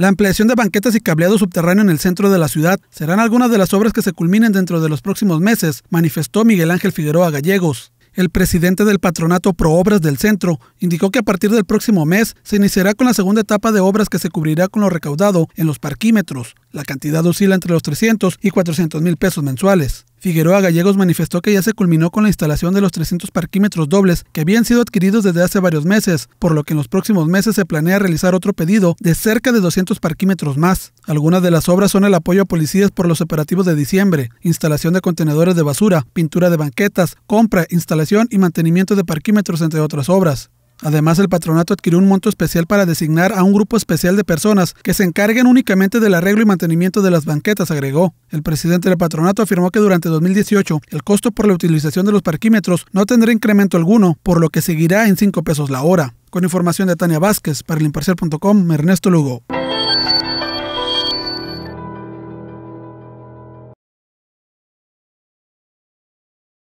La ampliación de banquetas y cableado subterráneo en el centro de la ciudad serán algunas de las obras que se culminen dentro de los próximos meses, manifestó Miguel Ángel Figueroa Gallegos. El presidente del patronato Pro Obras del Centro indicó que a partir del próximo mes se iniciará con la segunda etapa de obras que se cubrirá con lo recaudado en los parquímetros, la cantidad oscila entre los 300 y 400 mil pesos mensuales. Figueroa Gallegos manifestó que ya se culminó con la instalación de los 300 parquímetros dobles que habían sido adquiridos desde hace varios meses, por lo que en los próximos meses se planea realizar otro pedido de cerca de 200 parquímetros más. Algunas de las obras son el apoyo a policías por los operativos de diciembre, instalación de contenedores de basura, pintura de banquetas, compra, instalación y mantenimiento de parquímetros, entre otras obras. Además, el patronato adquirió un monto especial para designar a un grupo especial de personas que se encarguen únicamente del arreglo y mantenimiento de las banquetas, agregó. El presidente del patronato afirmó que durante 2018 el costo por la utilización de los parquímetros no tendrá incremento alguno, por lo que seguirá en 5 pesos la hora. Con información de Tania Vázquez, para Elimparcial.com, Ernesto Lugo.